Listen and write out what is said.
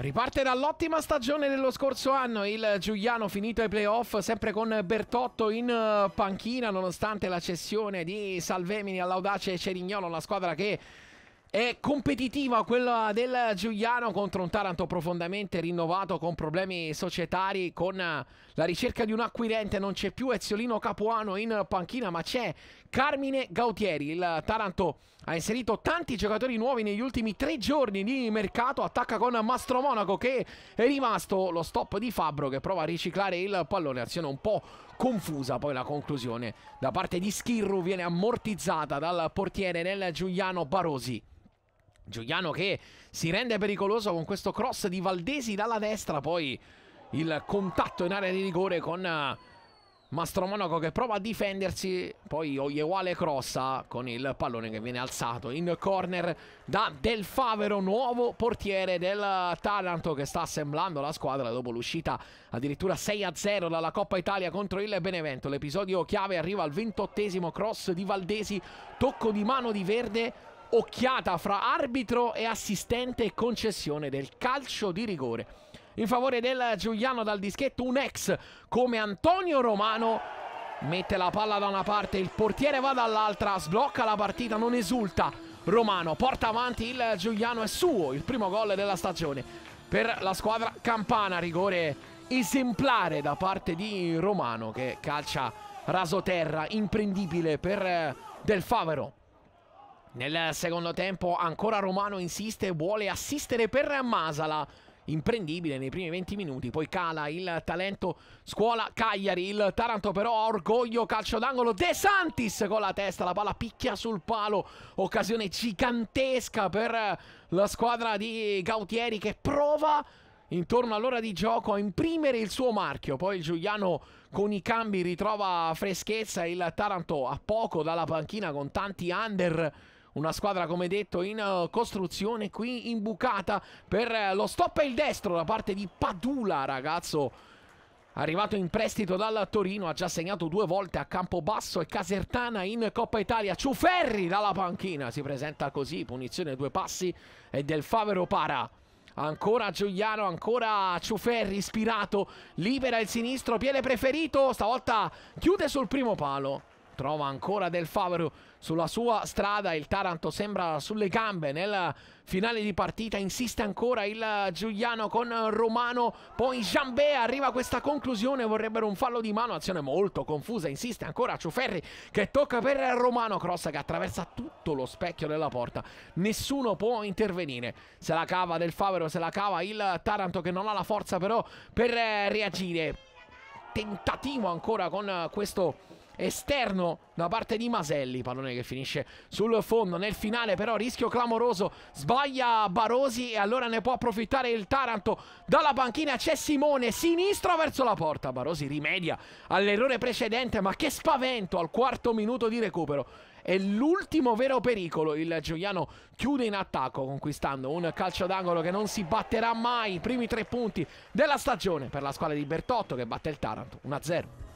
Riparte dall'ottima stagione dello scorso anno il Giuliano finito ai playoff sempre con Bertotto in eh, panchina nonostante la cessione di Salvemini all'audace Cerignolo, una squadra che è competitiva quella del Giuliano contro un Taranto profondamente rinnovato con problemi societari, con la ricerca di un acquirente, non c'è più Eziolino Capuano in panchina, ma c'è Carmine Gautieri. Il Taranto ha inserito tanti giocatori nuovi negli ultimi tre giorni di mercato, attacca con Mastro Monaco che è rimasto lo stop di Fabbro che prova a riciclare il pallone, azione un po' confusa poi la conclusione da parte di Schirru viene ammortizzata dal portiere nel Giuliano Barosi. Giuliano che si rende pericoloso con questo cross di Valdesi dalla destra, poi il contatto in area di rigore con eh, Mastro Monaco che prova a difendersi, poi Oiewale crossa con il pallone che viene alzato in corner da Del Favero, nuovo portiere del Taranto che sta assemblando la squadra dopo l'uscita addirittura 6-0 dalla Coppa Italia contro il Benevento. L'episodio chiave arriva al ventottesimo cross di Valdesi, tocco di mano di Verde occhiata fra arbitro e assistente e concessione del calcio di rigore. In favore del Giuliano dal dischetto un ex come Antonio Romano mette la palla da una parte, il portiere va dall'altra, sblocca la partita, non esulta. Romano porta avanti il Giuliano, è suo il primo gol della stagione per la squadra campana, rigore esemplare da parte di Romano che calcia raso terra, imprendibile per eh, Del Favero. Nel secondo tempo ancora Romano insiste, vuole assistere per Masala. Imprendibile nei primi 20 minuti, poi cala il talento scuola Cagliari, il Taranto però ha orgoglio, calcio d'angolo De Santis con la testa, la palla picchia sul palo, occasione gigantesca per la squadra di Gautieri che prova intorno all'ora di gioco a imprimere il suo marchio. Poi Giuliano con i cambi ritrova freschezza. Il Taranto a poco dalla panchina con tanti under una squadra, come detto, in eh, costruzione qui imbucata per eh, lo stop e il destro da parte di Padula, ragazzo. Arrivato in prestito dal Torino, ha già segnato due volte a Campobasso e Casertana in Coppa Italia. Ciuferri dalla panchina, si presenta così, punizione due passi e del Favero para. Ancora Giuliano, ancora Ciuferri ispirato, libera il sinistro, piede preferito, stavolta chiude sul primo palo. Trova ancora Del Favero sulla sua strada. Il Taranto sembra sulle gambe nel finale di partita. Insiste ancora il Giuliano con Romano. Poi Jambé arriva questa conclusione. Vorrebbero un fallo di mano. Azione molto confusa. Insiste ancora Ciuferri che tocca per Romano. Cross che attraversa tutto lo specchio della porta. Nessuno può intervenire. Se la cava Del Favero, se la cava il Taranto che non ha la forza però per reagire. Tentativo ancora con questo esterno da parte di Maselli, pallone che finisce sul fondo, nel finale però rischio clamoroso, sbaglia Barosi e allora ne può approfittare il Taranto, dalla panchina c'è Simone, sinistro verso la porta, Barosi rimedia all'errore precedente, ma che spavento al quarto minuto di recupero, è l'ultimo vero pericolo. Il Giuliano chiude in attacco conquistando un calcio d'angolo che non si batterà mai. I primi tre punti della stagione per la squadra di Bertotto che batte il Taranto 1-0.